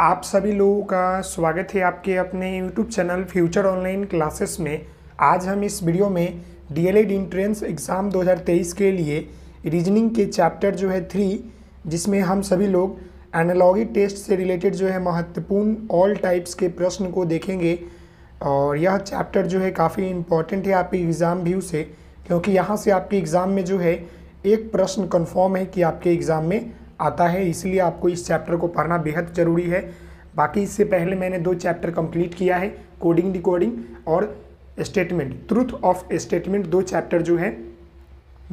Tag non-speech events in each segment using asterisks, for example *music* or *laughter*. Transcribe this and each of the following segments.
आप सभी लोगों का स्वागत है आपके अपने YouTube channel future online classes में आज हम इस वीडियो में D El Ed entrance exam 2023 के लिए रीजनिंग के चैप्टर जो है थ्री जिसमें हम सभी लोग एनालॉगी टेस्ट से रिलेटेड जो है महत्वपूर्ण ऑल टाइप्स के प्रश्न को देखेंगे और यह चैप्टर जो है काफ़ी इम्पॉर्टेंट है आपके एग्ज़ाम व्यू से क्योंकि यहाँ से आपके एग्ज़ाम में जो है एक प्रश्न कन्फर्म है कि आपके एग्ज़ाम में आता है इसलिए आपको इस चैप्टर को पढ़ना बेहद ज़रूरी है बाकी इससे पहले मैंने दो चैप्टर कंप्लीट किया है कोडिंग डिकोडिंग और स्टेटमेंट ट्रूथ ऑफ स्टेटमेंट दो चैप्टर जो है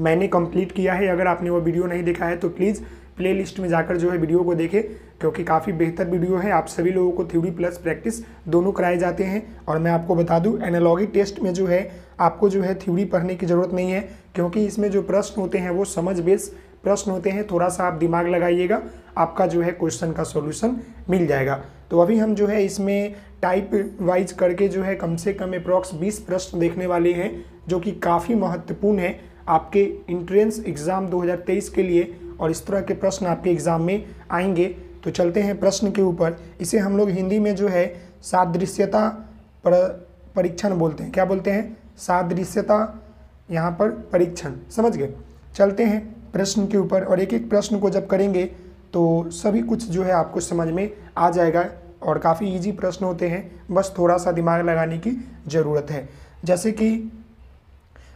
मैंने कंप्लीट किया है अगर आपने वो वीडियो नहीं देखा है तो प्लीज़ प्लेलिस्ट में जाकर जो है वीडियो को देखें क्योंकि काफ़ी बेहतर वीडियो है आप सभी लोगों को थ्यूरी प्लस प्रैक्टिस दोनों कराए जाते हैं और मैं आपको बता दूँ एनालॉगी टेस्ट में जो है आपको जो है थ्यूरी पढ़ने की ज़रूरत नहीं है क्योंकि इसमें जो प्रश्न होते हैं वो समझ बेस प्रश्न होते हैं थोड़ा सा आप दिमाग लगाइएगा आपका जो है क्वेश्चन का सॉल्यूशन मिल जाएगा तो अभी हम जो है इसमें टाइप वाइज करके जो है कम से कम अप्रॉक्स 20 प्रश्न देखने वाले हैं जो कि काफ़ी महत्वपूर्ण है आपके इंट्रेंस एग्ज़ाम 2023 के लिए और इस तरह के प्रश्न आपके एग्ज़ाम में आएंगे तो चलते हैं प्रश्न के ऊपर इसे हम लोग हिंदी में जो है सादृश्यता पर परीक्षण बोलते हैं क्या बोलते हैं सादृश्यता यहाँ पर परीक्षण समझ गए चलते हैं प्रश्न के ऊपर और एक एक प्रश्न को जब करेंगे तो सभी कुछ जो है आपको समझ में आ जाएगा और काफ़ी इजी प्रश्न होते हैं बस थोड़ा सा दिमाग लगाने की ज़रूरत है जैसे कि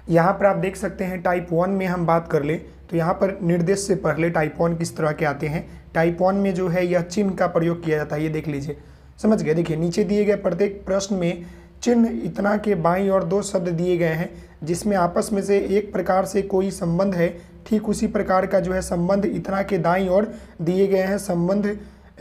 यहाँ पर आप देख सकते हैं टाइप वन में हम बात कर ले तो यहाँ पर निर्देश से पहले टाइप वन किस तरह के आते हैं टाइप वन में जो है यह चिन्ह का प्रयोग किया जाता है ये देख लीजिए समझ गए देखिए नीचे दिए गए प्रत्येक प्रश्न में चिन्ह इतना के बाई और दो शब्द दिए गए हैं जिसमें आपस में से एक प्रकार से कोई संबंध है ठीक उसी प्रकार का जो है संबंध इतना के दाई और दिए गए हैं संबंध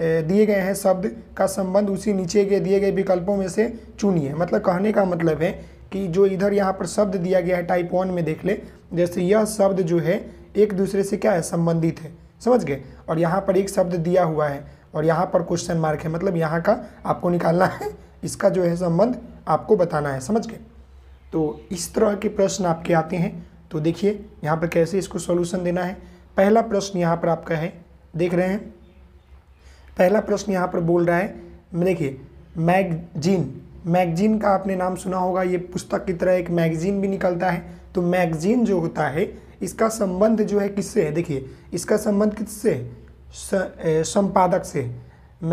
दिए गए हैं शब्द का संबंध उसी नीचे के दिए गए विकल्पों में से चुनिए मतलब कहने का मतलब है कि जो इधर यहाँ पर शब्द दिया गया है टाइप वन में देख ले जैसे यह शब्द जो है एक दूसरे से क्या है संबंधित है समझ गए और यहाँ पर एक शब्द दिया हुआ है और यहाँ पर क्वेश्चन मार्क है मतलब यहाँ का आपको निकालना है इसका जो है संबंध आपको बताना है समझ गए तो इस तरह के प्रश्न आपके आते हैं तो देखिए यहाँ पर कैसे इसको सॉल्यूशन देना है पहला प्रश्न यहाँ पर आपका है देख रहे हैं पहला प्रश्न यहाँ पर बोल रहा है देखिए मैगजीन मैगजीन का आपने नाम सुना होगा ये पुस्तक की तरह एक मैगजीन भी निकलता है तो मैगजीन जो होता है इसका संबंध जो है किससे है देखिए इसका संबंध किससे संपादक से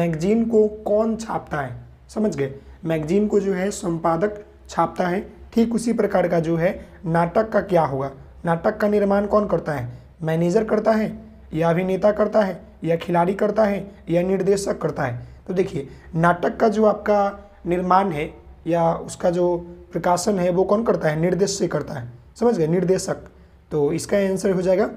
मैगजीन को कौन छापता है समझ गए मैगजीन को जो है संपादक छापता है ठीक उसी प्रकार का जो है नाटक का क्या होगा नाटक का निर्माण कौन करता है मैनेजर करता है या अभिनेता करता है या खिलाड़ी करता है या निर्देशक करता है तो देखिए नाटक का जो आपका निर्माण है या उसका जो प्रकाशन है वो कौन करता है निर्देश से करता है समझ गए निर्देशक तो इसका आंसर हो जाएगा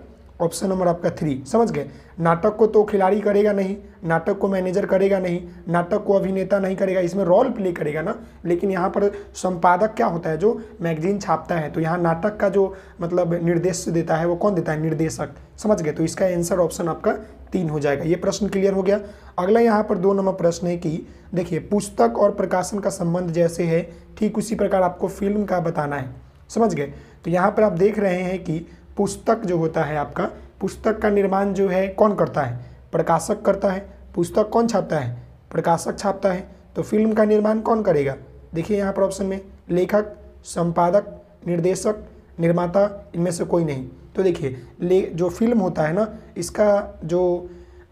ऑप्शन नंबर आपका थ्री समझ गए नाटक को तो खिलाड़ी करेगा नहीं नाटक को मैनेजर करेगा नहीं नाटक को अभिनेता नहीं करेगा इसमें रोल प्ले करेगा ना लेकिन यहाँ पर संपादक क्या होता है जो मैगजीन छापता है तो यहाँ नाटक का जो मतलब निर्देश देता है वो कौन देता है निर्देशक समझ गए तो इसका आंसर ऑप्शन आपका तीन हो जाएगा ये प्रश्न क्लियर हो गया अगला यहाँ पर दो नंबर प्रश्न है कि देखिए पुस्तक और प्रकाशन का संबंध जैसे है ठीक उसी प्रकार आपको फिल्म का बताना है समझ गए तो यहाँ पर आप देख रहे हैं कि पुस्तक जो होता है आपका पुस्तक का निर्माण जो है कौन करता है प्रकाशक करता है पुस्तक कौन छापता है प्रकाशक छापता है तो फिल्म का निर्माण कौन करेगा देखिए यहाँ पर ऑप्शन में लेखक संपादक निर्देशक निर्माता इनमें से कोई नहीं तो देखिए ले जो फिल्म होता है ना इसका जो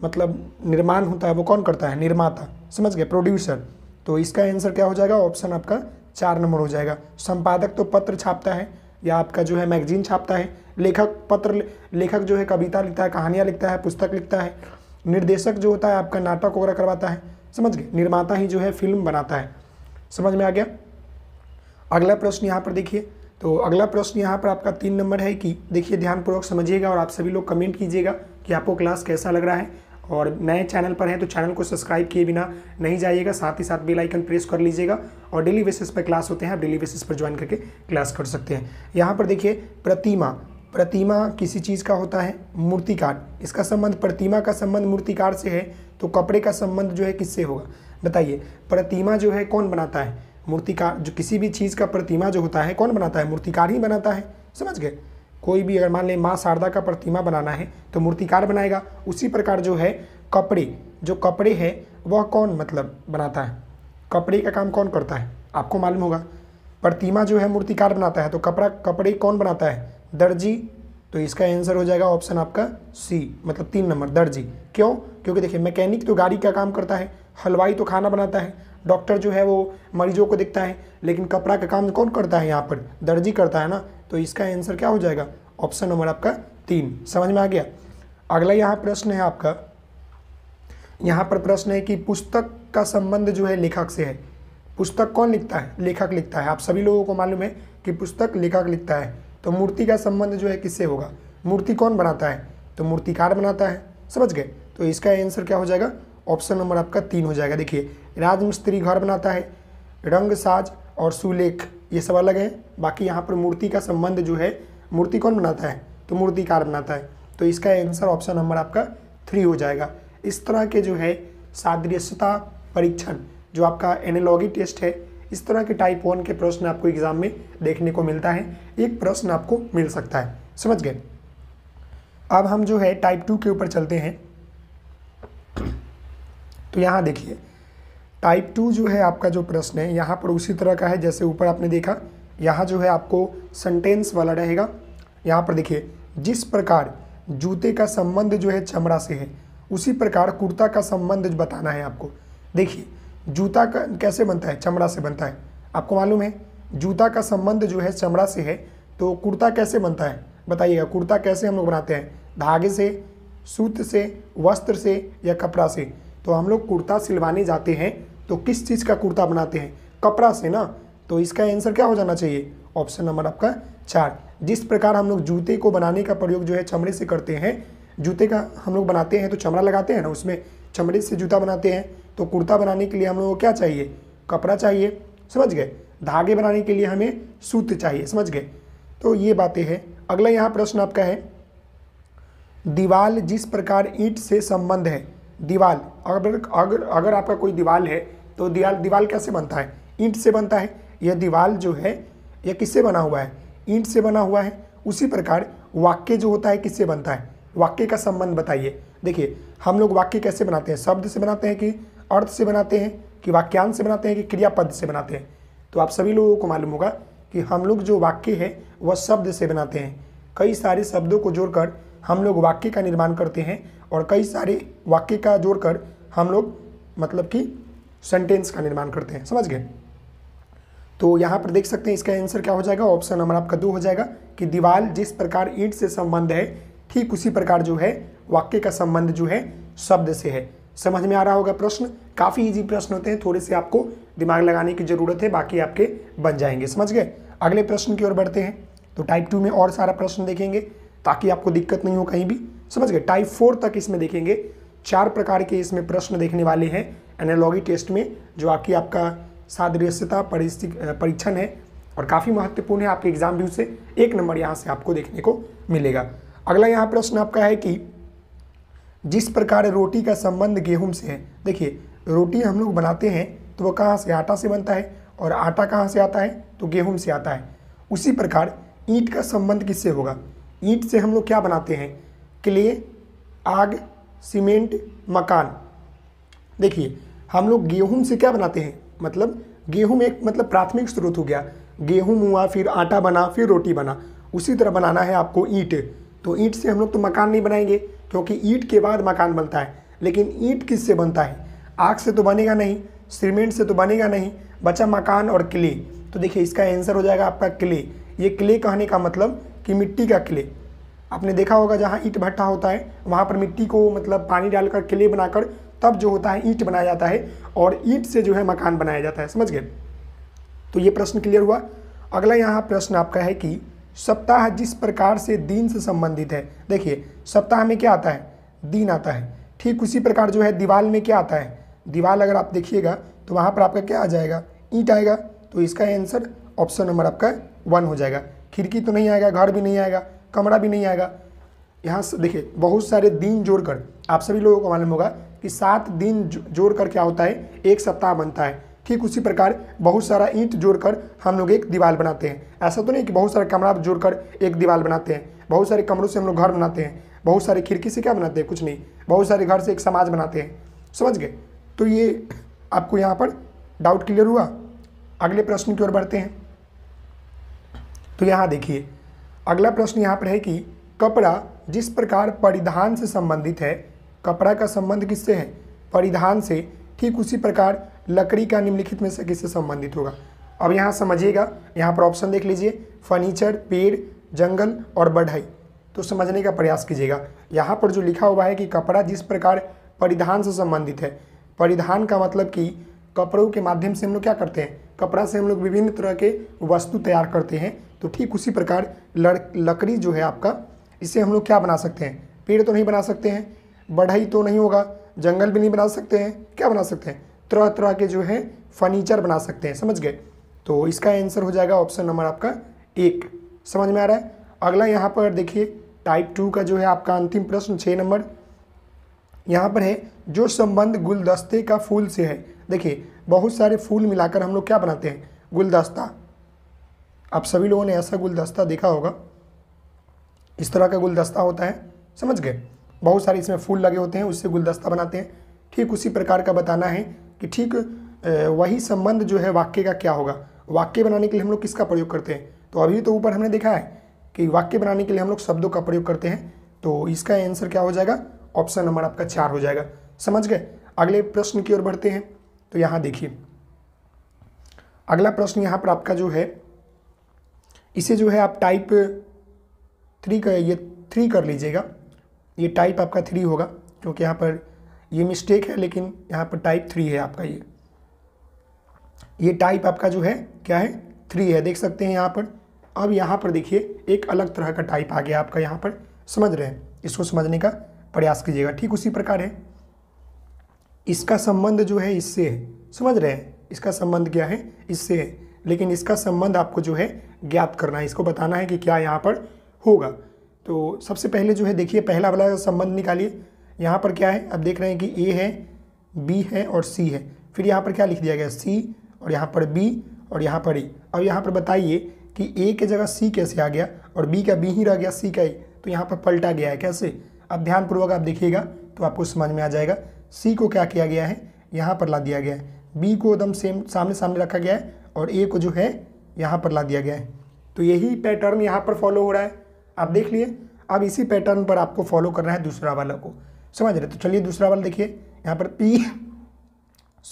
मतलब निर्माण होता है वो कौन करता है निर्माता समझ गए प्रोड्यूसर तो इसका आंसर क्या हो जाएगा ऑप्शन आपका चार नंबर हो जाएगा संपादक तो पत्र छापता है या आपका जो है मैगजीन छापता है लेखक पत्र लेखक जो है कविता लिखता है कहानियाँ लिखता है पुस्तक लिखता है निर्देशक जो होता है आपका नाटक वगैरह करवाता है समझ गए निर्माता ही जो है फिल्म बनाता है समझ में आ गया अगला प्रश्न यहाँ पर देखिए तो अगला प्रश्न यहाँ पर आपका तीन नंबर है कि देखिए ध्यानपूर्वक समझिएगा और आप सभी लोग कमेंट कीजिएगा कि आपको क्लास कैसा लग रहा है और नए चैनल पर हैं तो चैनल को सब्सक्राइब किए बिना नहीं जाइएगा साथ ही साथ बेल आइकन प्रेस कर लीजिएगा और डेली बेसिस पर क्लास होते हैं आप डेली बेसिस पर ज्वाइन करके क्लास कर सकते हैं यहाँ पर देखिए प्रतिमा प्रतिमा किसी चीज़ का होता है मूर्तिकार इसका संबंध प्रतिमा का संबंध मूर्तिकार से है तो कपड़े का संबंध जो है किससे होगा बताइए प्रतिमा जो है कौन बनाता है मूर्तिकार जो किसी भी चीज़ का प्रतिमा जो होता है कौन बनाता है मूर्तिकार ही बनाता है समझ गए कोई भी अगर मान लें माँ शारदा का प्रतिमा बनाना है तो मूर्तिकार बनाएगा उसी प्रकार जो है कपड़े जो कपड़े है वह कौन मतलब बनाता है कपड़े का काम कौन करता है आपको मालूम होगा प्रतिमा जो है मूर्तिकार बनाता है तो कपड़ा कपड़े कौन बनाता है दर्जी तो इसका आंसर हो जाएगा ऑप्शन आपका सी मतलब तीन नंबर दर्जी क्यों क्योंकि देखिए मैकेनिक तो गाड़ी का काम करता है हलवाई तो खाना बनाता है डॉक्टर जो है वो मरीजों को देखता है लेकिन कपड़ा का काम कौन करता है यहाँ पर दर्जी करता है ना तो इसका आंसर क्या हो जाएगा ऑप्शन नंबर आपका तीन समझ में आ गया अगला यहाँ प्रश्न है आपका यहाँ पर प्रश्न है कि पुस्तक का संबंध जो है लेखक से है पुस्तक कौन लिखता है लेखक लिखता है आप सभी लोगों को मालूम है कि पुस्तक लेखक लिखता है तो मूर्ति का संबंध जो है किससे होगा मूर्ति कौन बनाता है तो मूर्तिकार बनाता है समझ गए तो इसका आंसर क्या हो जाएगा ऑप्शन नंबर आपका तीन हो जाएगा देखिए राजमिस्त्री घर बनाता है रंग साज और सुलेख ये सब अलग है बाकी यहाँ पर मूर्ति का संबंध जो है मूर्ति कौन बनाता है तो मूर्तिकार बनाता है तो इसका आंसर ऑप्शन नंबर आपका थ्री हो जाएगा इस तरह के जो है सादृश्यता परीक्षण जो आपका एनालॉगी टेस्ट है इस तरह के टाइप वन के प्रश्न आपको एग्जाम में देखने को मिलता है एक प्रश्न आपको मिल सकता है समझ गए अब हम जो है टाइप टू के ऊपर चलते हैं तो यहाँ देखिए टाइप टू जो है आपका जो प्रश्न है यहाँ पर उसी तरह का है जैसे ऊपर आपने देखा यहाँ जो है आपको सेंटेंस वाला रहेगा यहाँ पर देखिए जिस प्रकार जूते का संबंध जो है चमड़ा से है उसी प्रकार कुर्ता का संबंध बताना है आपको देखिए जूता का कैसे बनता है चमड़ा से बनता है आपको मालूम है जूता का संबंध जो है चमड़ा से है तो कुर्ता कैसे बनता है बताइएगा कुर्ता कैसे हम लोग बनाते हैं धागे से सूत से वस्त्र से या कपड़ा से तो हम लोग कुर्ता सिलवाने जाते हैं तो किस चीज़ का कुर्ता बनाते हैं कपड़ा से ना तो इसका आंसर क्या हो जाना चाहिए ऑप्शन नंबर आपका चार जिस प्रकार हम लोग जूते को बनाने का प्रयोग जो है चमड़े से करते हैं जूते का हम लोग बनाते हैं तो चमड़ा लगाते हैं ना उसमें चमड़े से जूता बनाते हैं तो कुर्ता बनाने के लिए हम लोग को क्या चाहिए कपड़ा चाहिए समझ गए धागे बनाने के लिए हमें सूत चाहिए समझ गए तो ये बातें हैं अगला यहाँ प्रश्न आपका है दीवाल जिस प्रकार ईंट से संबंध है दीवाल अगर अगर अगर आपका कोई दीवाल है तो दीवाल दीवाल कैसे बनता है ईंट से बनता है यह दीवाल जो है यह किससे बना हुआ है ईंट से बना हुआ है उसी प्रकार वाक्य जो होता है किससे बनता है वाक्य का संबंध बताइए देखिए हम लोग वाक्य कैसे बनाते हैं शब्द से बनाते हैं कि अर्थ से बनाते हैं कि वाक्यांश से बनाते हैं कि क्रियापद से बनाते हैं तो आप सभी लोगों को मालूम होगा कि हम लोग जो वाक्य है वह शब्द से बनाते हैं कई सारे शब्दों को जोड़कर हम लोग वाक्य का निर्माण करते हैं और कई सारे वाक्य का जोड़कर हम लोग मतलब कि सेंटेंस का निर्माण करते हैं समझ गए तो यहाँ पर देख सकते हैं इसका आंसर क्या हो जाएगा ऑप्शन नंबर आपका दो हो जाएगा कि दीवाल जिस प्रकार ईट से संबंध है ठीक उसी प्रकार जो है वाक्य का संबंध जो है शब्द से है समझ में आ रहा होगा प्रश्न काफ़ी इजी प्रश्न होते हैं थोड़े से आपको दिमाग लगाने की ज़रूरत है बाकी आपके बन जाएंगे समझ गए अगले प्रश्न की ओर बढ़ते हैं तो टाइप टू में और सारा प्रश्न देखेंगे ताकि आपको दिक्कत नहीं हो कहीं भी समझ गए टाइप फोर तक इसमें देखेंगे चार प्रकार के इसमें प्रश्न देखने वाले हैं एनालॉगी टेस्ट में जो आपकी आपका सादृश्यता परीक्षण है और काफ़ी महत्वपूर्ण है आपके एग्जाम व्यू से एक नंबर यहाँ से आपको देखने को मिलेगा अगला यहाँ प्रश्न आपका है कि जिस प्रकार रोटी का संबंध गेहूं से है देखिए रोटी हम लोग बनाते हैं तो वह कहाँ से आटा से बनता है और आटा कहाँ से आता है तो गेहूं से आता है उसी प्रकार ईंट का संबंध किससे होगा ईंट से हम लोग क्या बनाते हैं क्ले आग सीमेंट मकान देखिए हम लोग गेहूं से क्या बनाते हैं मतलब गेहूं एक मतलब प्राथमिक स्रोत हो गया गेहूं हुआ फिर आटा बना फिर रोटी बना उसी तरह बनाना है आपको ईंट तो ईंट से हम लोग तो मकान नहीं बनाएंगे क्योंकि ईंट के बाद मकान बनता है लेकिन ईंट किससे बनता है आग से तो बनेगा नहीं सीमेंट से तो बनेगा नहीं बचा मकान और किले तो देखिए इसका आंसर हो जाएगा आपका किले ये क्ले कहने का मतलब कि मिट्टी का किले आपने देखा होगा जहाँ ईट भट्टा होता है वहाँ पर मिट्टी को मतलब पानी डालकर किले बनाकर तब जो होता है ईंट बनाया जाता है और ईंट से जो है मकान बनाया जाता है समझ गए तो ये प्रश्न क्लियर हुआ अगला यहाँ प्रश्न आपका है कि सप्ताह जिस प्रकार से दिन से संबंधित है देखिए सप्ताह में क्या आता है दिन आता है ठीक उसी प्रकार जो है दीवाल में क्या आता है दीवाल अगर आप देखिएगा तो वहाँ पर आपका क्या आ जाएगा ईंट आएगा तो इसका आंसर ऑप्शन नंबर आपका वन हो जाएगा खिड़की तो नहीं आएगा घर भी नहीं आएगा कमरा भी नहीं आएगा यहाँ से देखिए बहुत सारे दिन जोड़कर आप सभी लोगों को मालूम होगा कि सात दिन जोड़कर क्या होता है एक सप्ताह बनता है ठीक उसी प्रकार बहुत सारा ईंट जोड़कर हम लोग एक दीवार बनाते हैं ऐसा तो नहीं कि बहुत सारा कमरा जोड़कर एक दीवार बनाते हैं बहुत सारे कमरों से हम लोग घर बनाते हैं बहुत सारे खिड़की से क्या बनाते हैं कुछ नहीं बहुत सारे घर से एक समाज बनाते हैं समझ गए तो ये आपको यहाँ पर डाउट क्लियर हुआ अगले प्रश्न की ओर बढ़ते हैं तो यहाँ देखिए अगला प्रश्न यहाँ पर है कि कपड़ा जिस प्रकार परिधान से संबंधित है कपड़ा का संबंध किससे है परिधान से ठीक उसी प्रकार लकड़ी का निम्नलिखित में से किससे संबंधित होगा अब यहाँ समझिएगा यहाँ पर ऑप्शन देख लीजिए फर्नीचर पेड़ जंगल और बढ़ई तो समझने का प्रयास कीजिएगा यहाँ पर जो लिखा हुआ है कि कपड़ा जिस प्रकार परिधान से संबंधित है परिधान का मतलब कि कपड़ों के माध्यम से हम लोग क्या करते हैं कपड़ा से हम लोग विभिन्न तरह के वस्तु तैयार करते हैं तो ठीक उसी प्रकार लकड़ी जो है आपका इसे हम लोग क्या बना सकते हैं पेड़ तो नहीं बना सकते हैं बढ़ाई तो नहीं होगा जंगल भी नहीं बना सकते हैं क्या बना सकते हैं तरह तरह के जो है फर्नीचर बना सकते हैं समझ गए तो इसका आंसर हो जाएगा ऑप्शन नंबर आपका एक समझ में आ रहा है अगला यहाँ पर देखिए टाइप टू का जो है आपका अंतिम प्रश्न छः नंबर यहाँ पर है जो संबंध गुलदस्ते का फूल से है देखिए बहुत सारे फूल मिलाकर हम लोग क्या बनाते हैं गुलदस्ता आप सभी लोगों ने ऐसा गुलदस्ता देखा होगा इस तरह का गुलदस्ता होता है समझ गए बहुत सारे इसमें फूल लगे होते हैं उससे गुलदस्ता बनाते हैं ठीक उसी प्रकार का बताना है कि ठीक वही संबंध जो है वाक्य का क्या होगा वाक्य बनाने के लिए हम लोग किसका प्रयोग करते हैं तो अभी तो ऊपर हमने देखा है कि वाक्य बनाने के लिए हम लोग शब्दों का प्रयोग करते हैं तो इसका आंसर क्या हो जाएगा ऑप्शन नंबर आपका चार हो जाएगा समझ गए अगले प्रश्न की ओर बढ़ते हैं तो यहाँ देखिए अगला प्रश्न यहाँ पर आपका जो है इसे जो है आप टाइप थ्री का ये थ्री कर लीजिएगा ये टाइप आपका थ्री होगा क्योंकि यहाँ पर ये मिस्टेक है लेकिन यहाँ पर टाइप थ्री है आपका ये ये टाइप आपका जो है क्या है थ्री है देख सकते हैं यहाँ पर अब यहाँ पर देखिए एक अलग तरह का टाइप आ गया आपका यहाँ पर समझ रहे हैं इसको समझने का प्रयास कीजिएगा ठीक उसी प्रकार है इसका संबंध जो है इससे है समझ रहे हैं इसका संबंध क्या है इससे है लेकिन इसका संबंध आपको जो है ज्ञात करना है इसको बताना है कि क्या यहाँ पर होगा तो सबसे पहले जो है देखिए पहला वाला संबंध निकालिए यहाँ पर क्या है अब देख रहे हैं कि ए है बी है और सी है फिर यहाँ पर क्या लिख दिया गया सी और यहाँ पर बी और यहाँ पर ए अब यहाँ पर बताइए कि ए के जगह सी कैसे आ गया और बी का बी ही रह गया सी का ए तो यहाँ पर पलटा गया है कैसे अब ध्यानपूर्वक आप देखिएगा तो आपको समझ में आ जाएगा सी को क्या किया गया है यहाँ पर ला दिया गया है बी को एकदम सेम सामने सामने रखा गया है और ए को जो है यहाँ पर ला दिया गया है तो यही पैटर्न यहाँ पर फॉलो हो रहा है आप देख लिए अब इसी पैटर्न पर आपको फॉलो करना है दूसरा वाला को समझ रहे तो चलिए दूसरा वाला देखिए यहाँ पर पी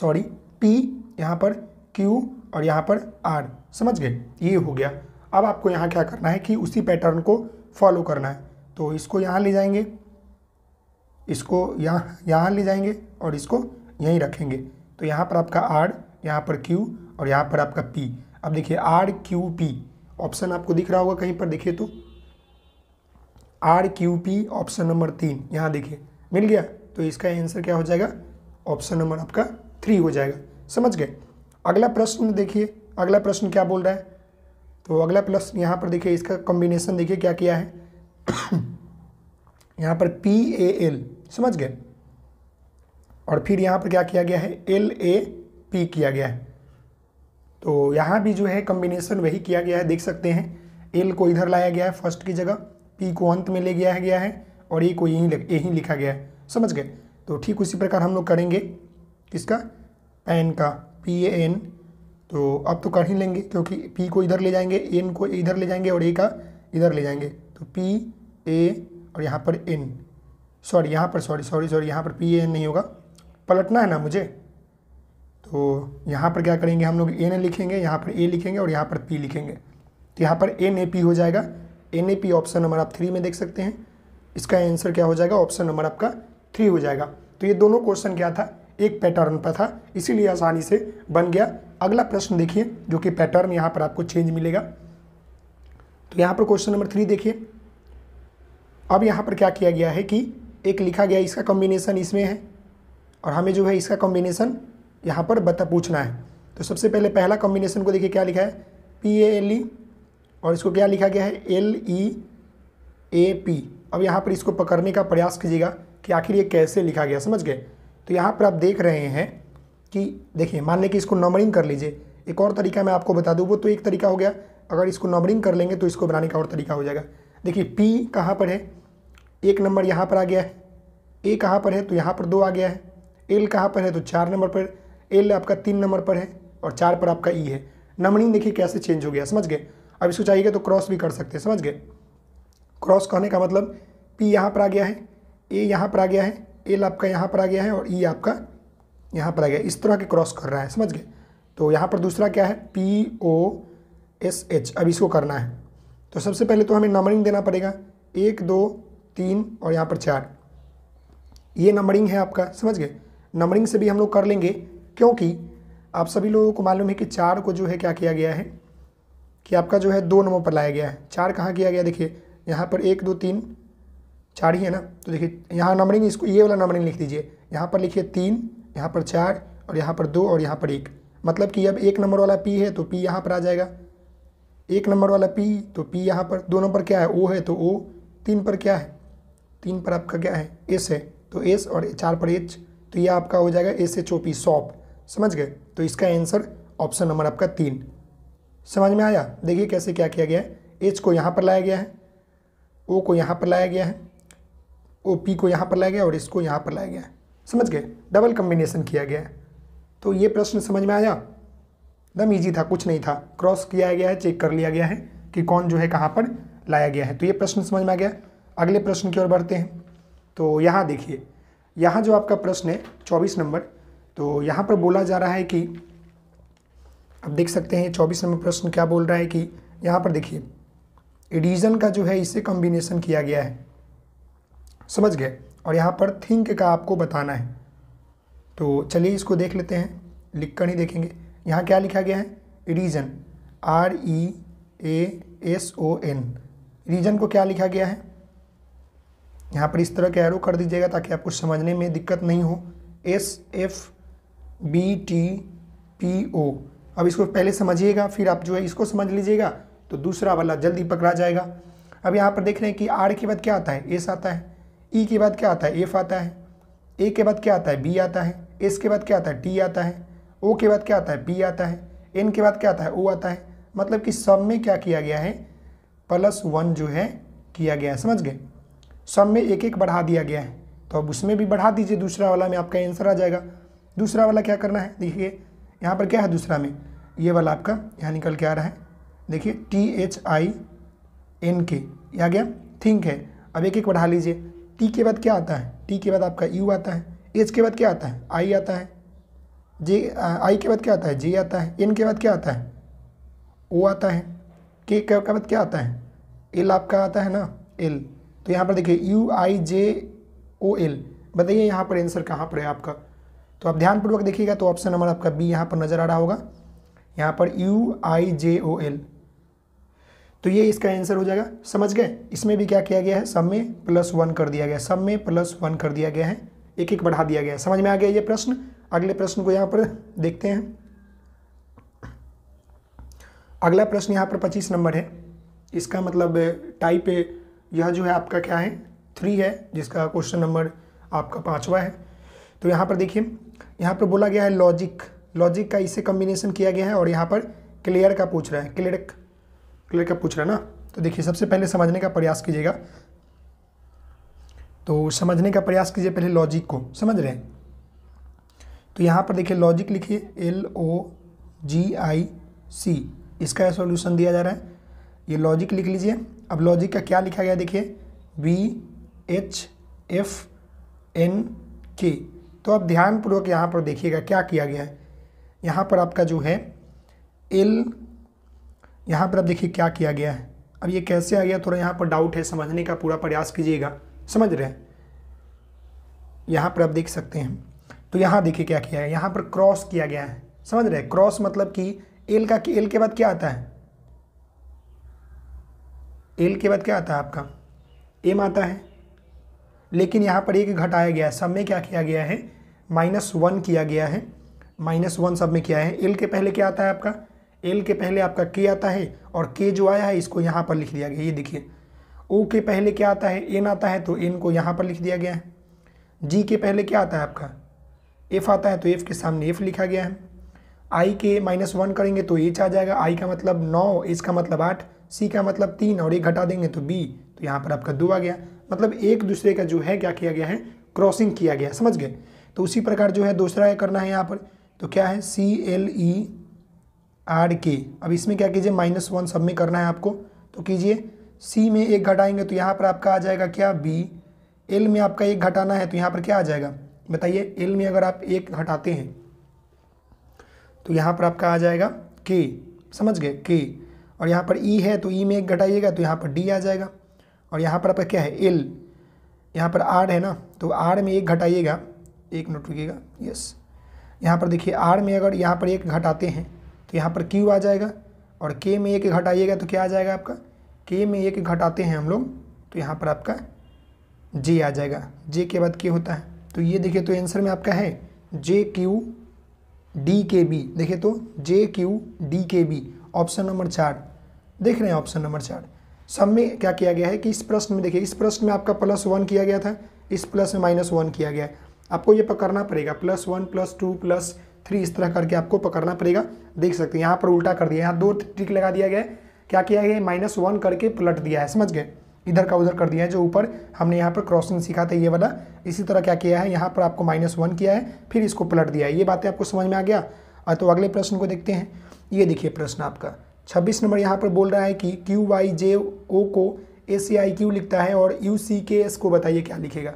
सॉरी पी यहाँ पर क्यू और यहाँ पर आर समझ गए ये हो गया अब आपको यहाँ क्या करना है कि उसी पैटर्न को फॉलो करना है तो इसको यहाँ ले जाएंगे इसको यहाँ यहाँ ले जाएंगे और इसको यहीं रखेंगे तो यहाँ पर आपका आर यहाँ पर क्यू और यहाँ पर आपका पी अब देखिए आर क्यू पी ऑप्शन आपको दिख रहा होगा कहीं पर देखिए तो R Q P option number तीन यहाँ देखिए मिल गया तो इसका आंसर क्या हो जाएगा ऑप्शन नंबर आपका थ्री हो जाएगा समझ गए अगला प्रश्न देखिए अगला प्रश्न क्या बोल रहा है तो अगला प्रश्न यहाँ पर देखिए इसका कॉम्बिनेशन देखिए क्या किया है *coughs* यहाँ पर पी ए एल समझ गए और फिर यहाँ पर क्या किया गया है एल ए पी किया गया है तो यहाँ भी जो है कॉम्बिनेशन वही किया गया है देख सकते हैं एल को इधर लाया गया है फर्स्ट की जगह पी को अंत में ले गया है गया है और ए को यहीं यहीं लिखा गया है समझ गए तो ठीक उसी प्रकार हम लोग करेंगे किसका एन का पी ए एन तो अब तो कर ही लेंगे क्योंकि पी को इधर ले जाएंगे एन को इधर ले जाएंगे और ए का इधर ले जाएंगे तो पी ए और यहाँ पर एन सॉरी यहाँ पर सॉरी सॉरी सॉरी यहाँ पर पी ए एन नहीं होगा पलटना है ना मुझे तो यहाँ पर क्या करेंगे हम लोग एन लिखेंगे यहाँ पर ए लिखेंगे और यहाँ पर पी लिखेंगे तो यहाँ पर एन ए पी हो जाएगा एन ऑप्शन नंबर आप थ्री में देख सकते हैं इसका आंसर क्या हो जाएगा ऑप्शन नंबर आपका थ्री हो जाएगा तो ये दोनों क्वेश्चन क्या था एक पैटर्न पर था इसीलिए आसानी से बन गया अगला प्रश्न देखिए जो कि पैटर्न यहाँ पर आपको चेंज मिलेगा तो यहाँ पर क्वेश्चन नंबर थ्री देखिए अब यहाँ पर क्या किया गया है कि एक लिखा गया इसका कॉम्बिनेशन इसमें है और हमें जो है इसका कॉम्बिनेशन यहाँ पर बता पूछना है तो सबसे पहले पहला कॉम्बिनेशन को देखिए क्या लिखा है पी ए एल ई और इसको क्या लिखा गया है एल ई ए पी अब यहाँ पर इसको पकड़ने का प्रयास कीजिएगा कि आखिर ये कैसे लिखा गया समझ गए तो यहाँ पर आप देख रहे हैं कि देखिए मान लें कि इसको नंबरिंग कर लीजिए एक और तरीका मैं आपको बता दूँ वो तो एक तरीका हो गया अगर इसको नंबरिंग कर लेंगे तो इसको बनाने का और तरीका हो जाएगा देखिए पी कहाँ पर है एक नंबर यहाँ पर आ गया है ए कहाँ पर है तो यहाँ पर दो आ गया है एल कहाँ पर है तो चार नंबर पर एल आपका तीन नंबर पर है और चार पर आपका ई e है नंबरिंग देखिए कैसे चेंज हो गया समझ गए अब इसको चाहिए तो क्रॉस भी कर सकते हैं समझ गए क्रॉस कहने का मतलब पी यहाँ पर आ गया है ए यहाँ पर आ गया है एल आपका यहाँ पर आ गया है और ई e आपका यहाँ पर आ गया इस तरह के क्रॉस कर रहा है समझ गए तो यहाँ पर दूसरा क्या है पी ओ एस एच अब इसको करना है तो सबसे पहले तो हमें नंबरिंग देना पड़ेगा एक दो तीन और यहाँ पर चार ये नंबरिंग है आपका समझ गए नंबरिंग से भी हम लोग कर लेंगे क्योंकि आप सभी लोगों को मालूम है कि चार को जो है क्या किया गया है कि आपका जो है दो नंबर पर लाया गया है चार कहाँ किया गया देखिए यहाँ पर एक दो तीन चार ही है ना तो देखिए यहाँ नंबरिंग इसको ये वाला नंबरिंग लिख दीजिए यहाँ पर लिखिए तीन यहाँ पर चार और यहाँ पर दो और यहाँ पर एक मतलब कि अब एक नंबर वाला पी है तो पी यहाँ पर आ जाएगा एक नंबर वाला पी तो पी यहाँ पर दो नंबर क्या है ओ है तो ओ तीन पर क्या है तीन पर आपका क्या है एस है तो एस और चार पर एच तो ये आपका हो जाएगा S H O P shop समझ गए तो इसका आंसर ऑप्शन नंबर आपका तीन समझ में आया देखिए कैसे क्या किया गया है एच को यहाँ पर लाया गया है ओ को यहाँ पर लाया गया है ओ पी को यहाँ पर लाया गया और इसको यहाँ पर लाया गया है समझ गए डबल कम्बिनेशन किया गया है तो ये प्रश्न समझ में आया दम ईजी था कुछ नहीं था क्रॉस किया गया है चेक कर लिया गया है कि कौन जो है कहाँ पर लाया गया है तो ये प्रश्न समझ में आ गया अगले प्रश्न की ओर बढ़ते हैं तो यहाँ देखिए यहाँ जो आपका प्रश्न है चौबीस नंबर तो यहाँ पर बोला जा रहा है कि आप देख सकते हैं चौबीस नंबर प्रश्न क्या बोल रहा है कि यहाँ पर देखिए एडिजन का जो है इसे कॉम्बिनेशन किया गया है समझ गए और यहाँ पर थिंक का आपको बताना है तो चलिए इसको देख लेते हैं लिख कर ही देखेंगे यहाँ क्या लिखा गया है reason R E A S O N reason को क्या लिखा गया है यहाँ पर इस तरह के एरो कर दीजिएगा ताकि आपको समझने में दिक्कत नहीं हो S F B T P O अब इसको पहले समझिएगा फिर आप जो है इसको समझ लीजिएगा तो दूसरा वाला जल्दी पकड़ा जाएगा अब यहाँ पर देख रहे हैं कि आर के बाद क्या आता है एस आता है ई e के बाद क्या आता है एफ आता है ए के बाद क्या आता है बी आता है एस के बाद क्या आता है टी आता है ओ के बाद क्या आता है पी आता है एन के बाद क्या आता है ओ आता है मतलब कि सब में क्या किया गया है प्लस वन जो है किया गया है समझ गए सब में एक एक बढ़ा दिया गया है तो अब उसमें भी बढ़ा दीजिए दूसरा वाला में आपका आंसर आ जाएगा दूसरा वाला क्या करना है देखिए यहाँ पर क्या है दूसरा में ये वाला आपका यहाँ निकल के आ रहा है देखिए टी एच आई एन के या आ गया थिंक है अब एक एक बढ़ा लीजिए टी के बाद क्या आता है टी के बाद आपका यू आता है एच के बाद क्या आता है आई आता है जे आई के बाद क्या आता है जे आता है एन के बाद क्या आता है ओ आता है के के बाद क्या आता है एल आपका आता है ना एल तो यहाँ पर देखिए you I J O L बताइए यहाँ पर आंसर कहाँ पर है आपका तो आप ध्यानपूर्वक देखिएगा तो ऑप्शन नंबर आपका बी यहाँ पर नज़र आ रहा होगा यहाँ पर you I J O L तो ये इसका आंसर हो जाएगा समझ गए इसमें भी क्या किया गया है सब में प्लस वन कर दिया गया सब में प्लस वन कर दिया गया है एक एक बढ़ा दिया गया है समझ में आ गया ये प्रश्न अगले प्रश्न को यहाँ पर देखते हैं अगला प्रश्न यहाँ पर पच्चीस नंबर है इसका मतलब टाइप यह जो है आपका क्या है थ्री है जिसका क्वेश्चन नंबर आपका पाँचवा है तो यहाँ पर देखिए यहाँ पर बोला गया है लॉजिक लॉजिक का इसे कम्बिनेशन किया गया है और यहाँ पर क्लियर का पूछ रहा है क्लियर क्लियर का पूछ रहा है ना तो देखिए सबसे पहले समझने का प्रयास कीजिएगा तो समझने का प्रयास कीजिए पहले लॉजिक को समझ रहे हैं तो यहाँ पर देखिए लॉजिक लिखिए एल ओ जी आई सी इसका सॉल्यूशन दिया जा रहा है ये लॉजिक लिख लीजिए अब लॉजिक का क्या लिखा गया देखिए बी एच एफ एन के तो आप ध्यानपूर्वक यहाँ पर देखिएगा क्या किया गया है यहाँ पर आपका जो है एल यहाँ पर आप देखिए क्या किया गया है अब ये कैसे आ गया थोड़ा यहाँ पर डाउट है समझने का पूरा प्रयास कीजिएगा समझ रहे हैं यहाँ पर आप देख सकते हैं तो यहाँ देखिए क्या किया है यहाँ पर क्रॉस किया गया है समझ रहे हैं क्रॉस मतलब कि एल का एल के बाद क्या आता है एल के बाद क्या आता है आपका एम आता है लेकिन यहाँ पर एक घटाया गया है सब में क्या किया गया है माइनस वन किया गया है माइनस वन सब में किया है एल के पहले क्या आता है आपका एल के पहले आपका के आता है और के जो आया है इसको यहाँ पर लिख दिया गया ये देखिए ओ के पहले क्या आता है एन आता है तो एन को यहाँ पर लिख दिया गया है जी के पहले क्या आता है आपका एफ आता है तो एफ के सामने एफ लिखा गया है आई के माइनस वन करेंगे तो एच आ जाएगा आई का मतलब नौ एच का मतलब आठ सी का मतलब तीन और एक घटा देंगे तो बी तो यहाँ पर आपका दो आ गया मतलब एक दूसरे का जो है क्या किया गया है क्रॉसिंग किया गया समझ गए तो उसी प्रकार जो है दूसरा करना है यहाँ पर तो क्या है सी एल ई आर के अब इसमें क्या कीजिए माइनस वन सब में करना है आपको तो कीजिए सी में एक घटाएंगे तो यहाँ पर आपका आ जाएगा क्या बी एल में आपका एक घटाना है तो यहाँ पर क्या आ जाएगा बताइए एल में अगर आप एक घटाते हैं तो यहाँ पर आपका आ जाएगा के समझ गए के और यहाँ पर ई e है तो ई e में एक घटाइएगा तो यहाँ पर डी आ जाएगा और यहाँ पर आपका क्या है एल यहाँ पर आर है ना तो आर में एक घटाइएगा एक नोट रुकेगा यस यहाँ पर देखिए आर में अगर यहाँ पर एक घटाते हैं तो यहाँ पर क्यू आ जाएगा और के में एक घटाइएगा तो क्या आ जाएगा आपका के में एक घटाते हैं हम लोग तो यहाँ पर आपका जे आ जाएगा जे के बाद के होता है तो ये देखिए तो आंसर में आपका है J Q D K B देखिए तो J Q D K B option number चार देख रहे हैं ऑप्शन नंबर चार सब में क्या किया गया है कि इस प्रश्न में देखिए इस प्रश्न में आपका प्लस वन किया गया था इस प्लस में माइनस वन किया गया है आपको ये पकड़ना पड़ेगा plus one plus two plus three इस तरह करके आपको पकड़ना पड़ेगा देख सकते हैं यहाँ पर उल्टा कर दिया यहाँ दो ट्रिक लगा दिया गया क्या किया गया माइनस वन करके पलट दिया है समझ गए इधर का उधर कर दिया है जो ऊपर हमने यहाँ पर क्रॉसिंग सीखा था ये वाला इसी तरह क्या किया है यहाँ पर आपको माइनस वन किया है फिर इसको पलट दिया है ये बातें आपको समझ में आ गया और तो अगले प्रश्न को देखते हैं ये देखिए प्रश्न आपका छब्बीस नंबर यहाँ पर बोल रहा है कि क्यू वाई जे ओ को ए सी आई क्यू लिखता है और यू सी के एस को बताइए क्या लिखेगा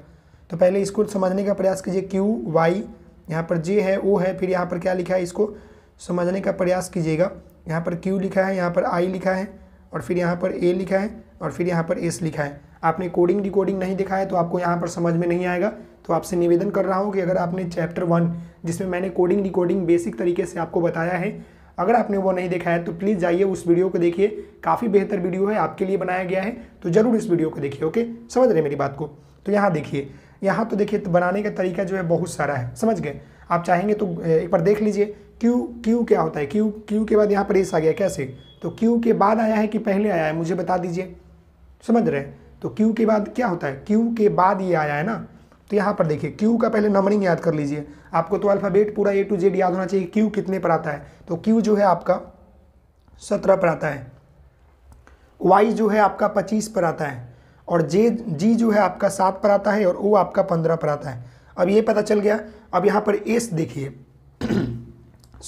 तो पहले इसको समझने का प्रयास कीजिए क्यू वाई यहाँ पर जे है ओ है फिर यहाँ पर क्या लिखा है इसको समझने का प्रयास कीजिएगा यहाँ पर क्यू लिखा है यहाँ पर आई लिखा है और फिर यहाँ पर ए लिखा है और फिर यहाँ पर एस लिखा है आपने कोडिंग डिकोडिंग नहीं देखा है तो आपको यहाँ पर समझ में नहीं आएगा तो आपसे निवेदन कर रहा हूँ कि अगर आपने चैप्टर वन जिसमें मैंने कोडिंग डिकोडिंग बेसिक तरीके से आपको बताया है अगर आपने वो नहीं देखा है तो प्लीज़ जाइए उस वीडियो को देखिए काफ़ी बेहतर वीडियो है आपके लिए बनाया गया है तो ज़रूर इस वीडियो को देखिए ओके समझ रहे मेरी बात को तो यहाँ देखिए यहाँ तो देखिए तो बनाने का तरीका जो है बहुत सारा है समझ गए आप चाहेंगे तो एक बार देख लीजिए क्यू क्यू क्या होता है क्यू क्यू के बाद यहाँ पर एस आ गया कैसे तो क्यू के बाद आया है कि पहले आया है मुझे बता दीजिए समझ रहे तो क्यू के बाद क्या होता है क्यू के बाद ये आया है ना तो यहाँ पर देखिए क्यू का पहले नंबरिंग याद कर लीजिए आपको तो अल्फ़ाबेट पूरा ए टू जेड याद होना चाहिए क्यू कितने पर आता है तो क्यू जो है आपका सत्रह पर आता है वाई जो है आपका पच्चीस पर आता है और जे जी जो है आपका सात पर आता है और ओ आपका पंद्रह पर आता है अब ये पता चल गया अब यहाँ पर एस देखिए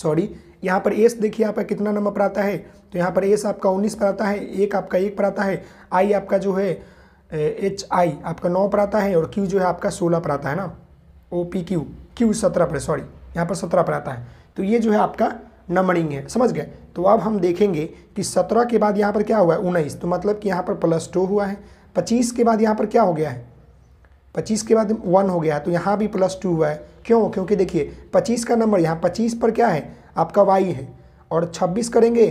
सॉरी *clears throat* यहाँ पर एस देखिए आपका कितना नंबर पर आता है तो यहाँ पर एस आपका उन्नीस पर आता है एक आपका एक पर आता है आई आपका जो है एच आई आपका नौ पर आता है और क्यू जो है आपका सोलह पर आता है ना ओ पी क्यू क्यू सत्रह पर सॉरी यहाँ पर सत्रह पर आता है तो ये जो है आपका नंबरिंग है समझ गए तो अब हम देखेंगे कि सत्रह के बाद यहाँ पर क्या हुआ है उन्नीस तो मतलब कि यहाँ पर प्लस टू हुआ है पच्चीस के बाद यहाँ पर क्या हो गया है पच्चीस के बाद वन हो गया है तो यहाँ भी प्लस टू हुआ है क्यों क्योंकि देखिए पच्चीस का नंबर यहाँ पच्चीस पर क्या है आपका वाई है और छब्बीस करेंगे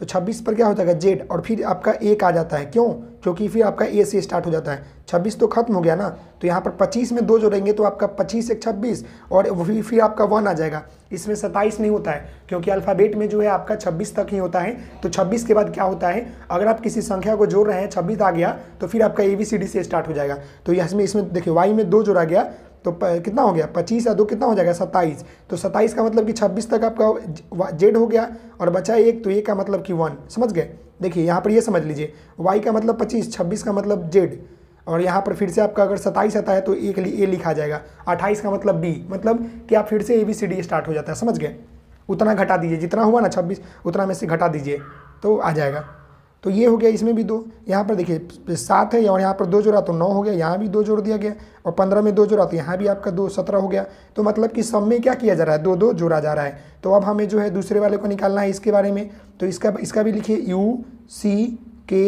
तो 26 पर क्या हो जाएगा जेड और फिर आपका एक आ जाता है क्यों क्योंकि फिर आपका ए से स्टार्ट हो जाता है 26 तो खत्म हो गया ना तो यहाँ पर 25 में दो जोड़ेंगे तो आपका 25 एक 26 और फिर फिर आपका वन आ जाएगा इसमें 27 नहीं होता है क्योंकि अल्फ़ाबेट में जो है आपका 26 तक ही होता है तो 26 के बाद क्या होता है अगर आप किसी संख्या को जोड़ रहे हैं छब्बीस आ गया तो फिर आपका ए बी सी डी से स्टार्ट हो जाएगा तो इसमें इसमें देखिए वाई में दो जोड़ा गया तो कितना हो गया पच्चीस या दो कितना हो जाएगा सत्ताईस तो सत्ताईस का मतलब कि छब्बीस तक आपका जेड हो गया और बचा एक तो ए का मतलब कि वन समझ गए देखिए यहाँ पर ये समझ लीजिए वाई का मतलब पच्चीस छब्बीस का मतलब जेड और यहाँ पर फिर से आपका अगर सत्ताईस आता है तो ए के लिए ए लिखा जाएगा अट्ठाईस का मतलब बी मतलब कि आप फिर से A B C D start हो जाता है समझ गए उतना घटा दीजिए जितना हुआ ना छब्बीस उतना में से घटा दीजिए तो आ जाएगा तो ये हो गया इसमें भी दो यहाँ पर देखिए सात है और यहाँ पर दो जोड़ा तो नौ हो गया यहाँ भी दो जोड़ दिया गया और पंद्रह में दो जोड़ा तो यहाँ भी आपका दो सत्रह हो गया तो मतलब कि सब में क्या किया जा रहा है दो दो जोड़ा जा रहा है तो अब हमें जो है दूसरे वाले को निकालना है इसके बारे में तो इसका इसका भी लिखिए यू सी के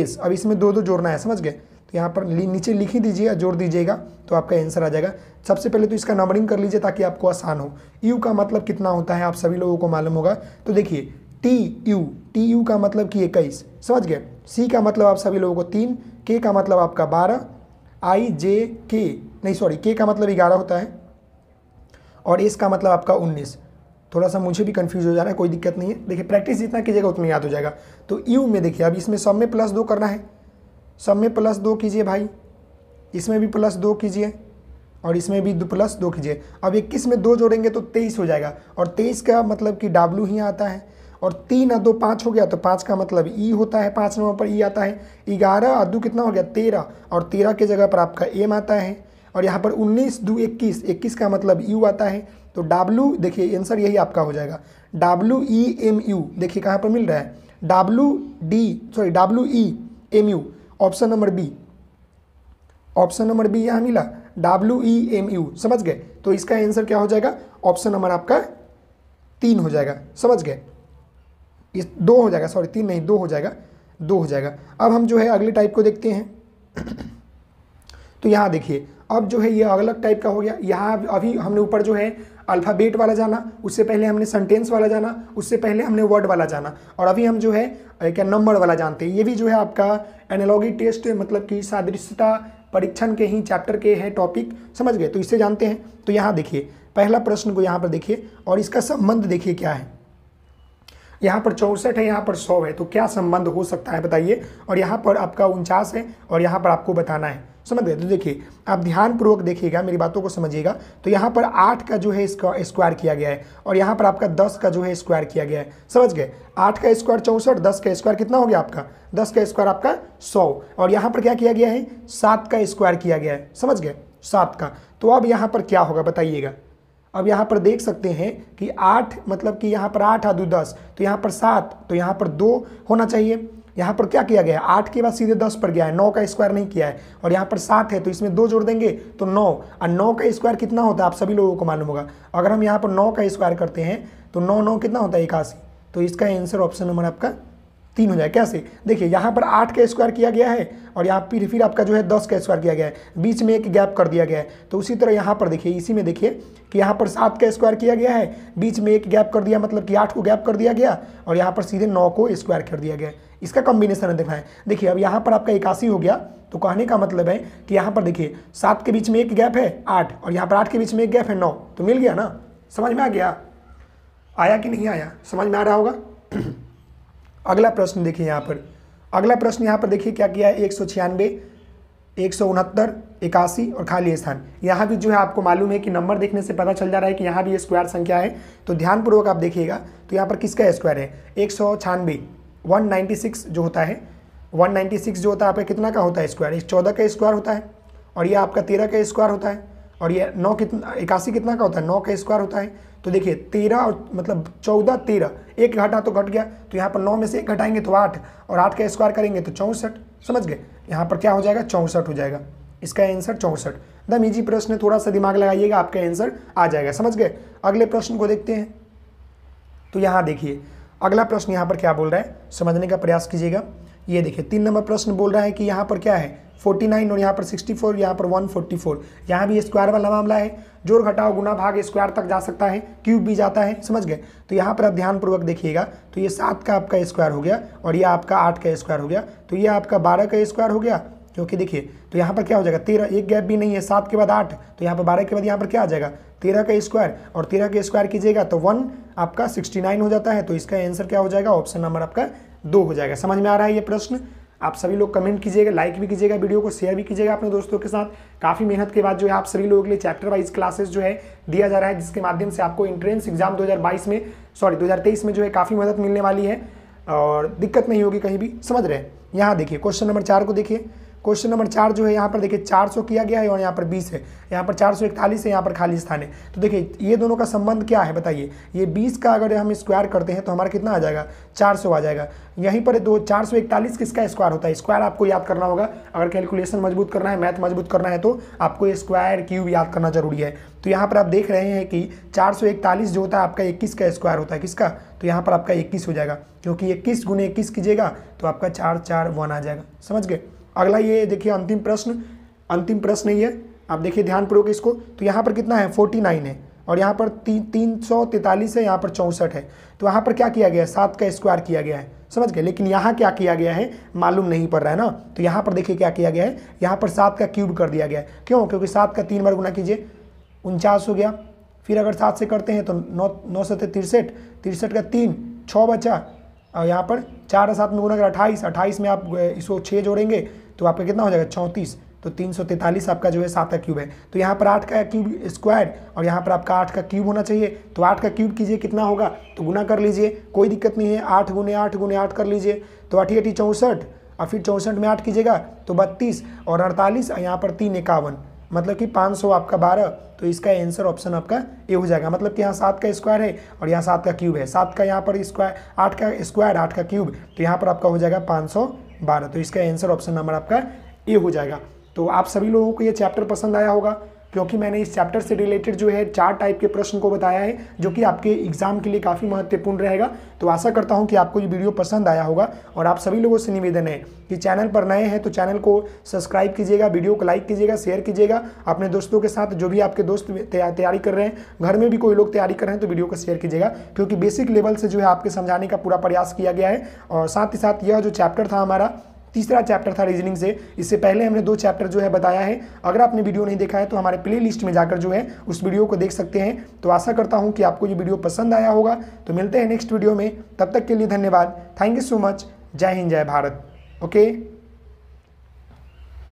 एस अब इसमें दो दो जोड़ना है समझ गए तो यहाँ पर नीचे लिख ही दीजिए जोड़ दीजिएगा तो आपका आंसर आ जाएगा सबसे पहले तो इसका नंबरिंग कर लीजिए ताकि आपको आसान हो यू का मतलब कितना होता है आप सभी लोगों को मालूम होगा तो देखिए टी यू टी यू का मतलब कि इक्कीस समझ गए सी का मतलब आप सभी लोगों को तीन के का मतलब आपका बारह आई जे के नहीं सॉरी के का मतलब ग्यारह होता है और एस का मतलब आपका उन्नीस थोड़ा सा मुझे भी कंफ्यूज हो जा रहा है कोई दिक्कत नहीं है देखिए प्रैक्टिस जितना कीजिएगा उतना याद हो जाएगा तो यू में देखिए अब इसमें सब में प्लस दो करना है सब में प्लस दो कीजिए भाई इसमें भी प्लस दो कीजिए और इसमें भी प्लस दो कीजिए अब इक्कीस में दो जोड़ेंगे तो तेईस हो जाएगा और तेईस का मतलब कि डब्ल्यू ही आता है और तीन अदो पाँच हो गया तो पाँच का मतलब ई होता है पाँच नंबर पर ई आता है ग्यारह अदू कितना हो गया तेरह और तेरह के जगह पर आपका एम आता है और यहाँ पर उन्नीस दो इक्कीस इक्कीस का मतलब यू आता है तो डाब्लू देखिए आंसर यही आपका हो जाएगा डाब्लू ई एम यू देखिए कहाँ पर मिल रहा है W D sorry W E M U option number B option number B यहाँ मिला डब्ल्यू ई एम यू समझ गए तो इसका आंसर क्या हो जाएगा ऑप्शन नंबर आपका तीन हो जाएगा समझ गए इस दो हो जाएगा सॉरी तीन नहीं दो हो जाएगा दो हो जाएगा अब हम जो है अगले टाइप को देखते हैं तो यहाँ देखिए अब जो है ये अलग टाइप का हो गया यहाँ अभी हमने ऊपर जो है अल्फ़ाबेट वाला जाना उससे पहले हमने सेंटेंस वाला जाना उससे पहले हमने वर्ड वाला जाना और अभी हम जो है क्या नंबर वाला जानते हैं ये भी जो है आपका एनालॉगी टेस्ट मतलब कि सादृश्यता परीक्षण के ही चैप्टर के हैं टॉपिक समझ गए तो इससे जानते हैं तो यहाँ देखिए पहला प्रश्न को यहाँ पर देखिए और इसका संबंध देखिए क्या है यहाँ पर चौंसठ है यहाँ पर सौ है तो क्या संबंध हो सकता है बताइए और यहाँ पर आपका उनचास है और यहाँ पर आपको बताना है समझ गए तो देखिए आप ध्यानपूर्वक देखिएगा मेरी बातों को समझिएगा तो यहाँ पर आठ का जो है इसका स्क्वायर किया गया है और यहाँ पर आपका दस का जो है स्क्वायर किया गया है समझ गए आठ का स्क्वायर चौंसठ दस का स्क्वायर कितना हो गया आपका दस का स्क्वायर आपका सौ और यहाँ पर क्या किया गया है सात का स्क्वायर किया गया है समझ गए सात का तो अब यहाँ पर क्या होगा बताइएगा अब यहाँ पर देख सकते हैं कि आठ मतलब कि यहाँ पर आठ आदू दस तो यहाँ पर सात तो यहाँ पर दो होना चाहिए यहाँ पर क्या किया गया है आठ के बाद सीधे दस पर गया है नौ का स्क्वायर नहीं किया है और यहाँ पर सात है तो इसमें दो जोड़ देंगे तो नौ और नौ का स्क्वायर कितना होता है आप सभी लोगों को मालूम होगा अगर हम यहाँ पर नौ का स्क्वायर करते हैं तो नौ नौ कितना होता है इक्यासी तो इसका आंसर ऑप्शन नंबर आपका तीन हो जाए कैसे देखिए यहाँ पर आठ का स्क्वायर किया गया है और यहाँ फिर फिर आपका जो है दस का स्क्वायर किया गया है बीच में एक गैप कर दिया गया है तो उसी तरह यहाँ पर देखिए इसी में देखिए कि यहाँ पर सात का स्क्वायर किया गया है बीच में एक गैप कर दिया मतलब कि आठ को गैप कर दिया गया और यहाँ पर सीधे नौ को स्क्वायर कर दिया गया इसका कॉम्बिनेशन देखना है देखिए अब यहाँ पर आपका इक्यासी हो गया तो कहने का मतलब है कि यहाँ पर देखिए सात के बीच में एक गैप है आठ और यहाँ पर आठ के बीच में एक गैप है नौ तो मिल गया ना समझ में आ गया आया कि नहीं आया समझ में आ रहा होगा अगला प्रश्न देखिए यहाँ पर अगला प्रश्न यहाँ पर देखिए क्या किया है एक सौ छियानवे एक सौ उनहत्तर इक्यासी और खाली स्थान यहाँ भी जो है आपको मालूम है कि नंबर देखने से पता चल जा रहा है कि यहाँ भी स्क्वायर संख्या है तो ध्यानपूर्वक आप देखिएगा तो यहाँ पर किसका स्क्वायर है एक सौ छियानवे वन नाइन्टी सिक्स जो होता है वन नाइन्टी सिक्स जो होता है आपका कितना का होता है स्क्वायर चौदह का स्क्वायर होता है और ये आपका तेरह का स्क्वायर होता है और ये नौ कितना इक्यासी कितना का होता है नौ का स्क्वायर होता है तो देखिए तेरह और मतलब चौदह तेरह एक घटा तो घट गया तो यहाँ पर नौ में से एक घटाएंगे तो आठ और आठ का स्क्वायर करेंगे तो चौंसठ समझ गए यहाँ पर क्या हो जाएगा चौंसठ हो जाएगा इसका आंसर चौंसठ दम इजी प्रश्न है थोड़ा सा दिमाग लगाइएगा आपका आंसर आ जाएगा समझ गए अगले प्रश्न को देखते हैं तो यहाँ देखिए अगला प्रश्न यहाँ पर क्या बोल रहा है समझने का प्रयास कीजिएगा ये देखिए तीन नंबर प्रश्न बोल रहा है कि यहाँ पर क्या है 49 और यहाँ पर 64 यहाँ पर 144 यहाँ भी स्क्वायर वाला मामला है जोर घटाओ गुना भाग स्क्वायर तक जा सकता है क्यूब भी जाता है समझ गए तो यहाँ पर आप ध्यानपूर्वक देखिएगा तो ये सात का आपका स्क्वायर हो गया और ये आपका आठ का स्क्वायर हो गया तो ये आपका बारह का स्क्वायर हो गया क्योंकि देखिए तो यहाँ पर क्या हो जाएगा तेरह एक गैप भी नहीं है सात के बाद आठ तो यहाँ पर बारह के बाद यहाँ पर क्या आ जाएगा तेरह का स्क्वायर और तेरह का स्क्वायर कीजिएगा तो वन आपका सिक्सटी नाइन हो जाता है तो इसका आंसर क्या हो जाएगा ऑप्शन नंबर आपका दो हो जाएगा समझ में आ रहा है ये प्रश्न आप सभी लोग कमेंट कीजिएगा लाइक भी कीजिएगा वीडियो को शेयर भी कीजिएगा अपने दोस्तों के साथ काफ़ी मेहनत के बाद जो है आप सभी लोगों के लिए चैप्टर वाइज क्लासेस जो है दिया जा रहा है जिसके माध्यम से आपको इंट्रेंस एग्जाम 2022 में सॉरी 2023 में जो है काफ़ी मदद मिलने वाली है और दिक्कत नहीं होगी कहीं भी समझ रहे हैं यहाँ देखिए क्वेश्चन नंबर चार को देखिए क्वेश्चन नंबर चार जो है यहाँ पर देखिए 400 किया गया है और यहाँ पर 20 है यहाँ पर 441 है यहाँ पर खाली स्थान है तो देखिए ये दोनों का संबंध क्या है बताइए ये 20 का अगर हम स्क्वायर करते हैं तो हमारा कितना आ जाएगा 400 आ जाएगा यहीं पर दो चार किसका स्क्वायर होता है स्क्वायर आपको याद करना होगा अगर कैलकुलेशन मजबूत करना है मैथ मजबूत करना है तो आपको स्क्वायर क्यूब याद करना जरूरी है तो यहाँ पर आप देख रहे हैं कि चार जो होता है आपका इक्कीस का स्क्वायर होता है किसका तो यहाँ पर आपका इक्कीस हो जाएगा क्योंकि इक्कीस गुने इक्कीस कीजिएगा तो आपका चार चार वन आ जाएगा समझ गए अगला ये देखिए अंतिम प्रश्न अंतिम प्रश्न ये आप देखिए ध्यानपूर्वक इसको तो यहाँ पर कितना है फोर्टी नाइन है और यहाँ पर ती, तीन सौ तैंतालीस है यहाँ पर चौंसठ है तो यहाँ पर क्या किया गया है सात का स्क्वायर किया गया है समझ गए लेकिन यहाँ क्या किया गया है मालूम नहीं पड़ रहा है ना तो यहाँ पर देखिए क्या किया गया है यहाँ पर सात का क्यूब कर दिया गया है क्यों क्योंकि सात का तीन बार गुना कीजिए उनचास हो गया फिर अगर सात से करते हैं तो नौ नौ सौ तिरसठ तिरसठ का तीन छः बचा और यहाँ पर चार सात में गुना कर अट्ठाईस अट्ठाईस में आप इसको छः जोड़ेंगे तो आपका कितना हो जाएगा चौंतीस तो तीन सौ तैंतालीस आपका जो है सात का क्यूब है तो यहाँ पर आठ का क्यूब स्क्वायर और यहाँ पर आपका आठ का क्यूब होना चाहिए तो आठ का क्यूब कीजिए कितना होगा तो गुना कर लीजिए कोई दिक्कत नहीं है आठ गुने आठ गुने आठ कर लीजिए तो अठी अठी चौंसठ और फिर चौंसठ में आठ कीजिएगा तो बत्तीस और अड़तालीस और यहाँ पर तीन इक्यावन मतलब कि 500 आपका 12 तो इसका आंसर ऑप्शन आपका ए हो जाएगा मतलब कि यहाँ सात का स्क्वायर है और यहाँ सात का क्यूब है सात का यहाँ पर स्क्वायर आठ का स्क्वायर आठ का क्यूब तो यहाँ पर आपका हो जाएगा पाँच तो इसका आंसर ऑप्शन नंबर आपका ए हो जाएगा तो आप सभी लोगों को ये चैप्टर पसंद आया होगा क्योंकि मैंने इस चैप्टर से रिलेटेड जो है चार टाइप के प्रश्न को बताया है जो कि आपके एग्जाम के लिए काफ़ी महत्वपूर्ण रहेगा तो आशा करता हूँ कि आपको ये वीडियो पसंद आया होगा और आप सभी लोगों से निवेदन है कि चैनल पर नए हैं तो चैनल को सब्सक्राइब कीजिएगा वीडियो को लाइक कीजिएगा शेयर कीजिएगा अपने दोस्तों के साथ जो भी आपके दोस्त तैयारी कर रहे हैं घर में भी कोई लोग तैयारी कर रहे हैं तो वीडियो को शेयर कीजिएगा क्योंकि बेसिक लेवल से जो है आपके समझाने का पूरा प्रयास किया गया है और साथ ही साथ यह जो चैप्टर था हमारा तीसरा चैप्टर था रीजनिंग से इससे पहले हमने दो चैप्टर जो है बताया है अगर आपने वीडियो नहीं देखा है तो हमारे प्ले लिस्ट में जाकर जो है उस वीडियो को देख सकते हैं तो आशा करता हूँ कि आपको ये वीडियो पसंद आया होगा तो मिलते हैं नेक्स्ट वीडियो में तब तक के लिए धन्यवाद थैंक यू सो मच जय हिंद जय भारत ओके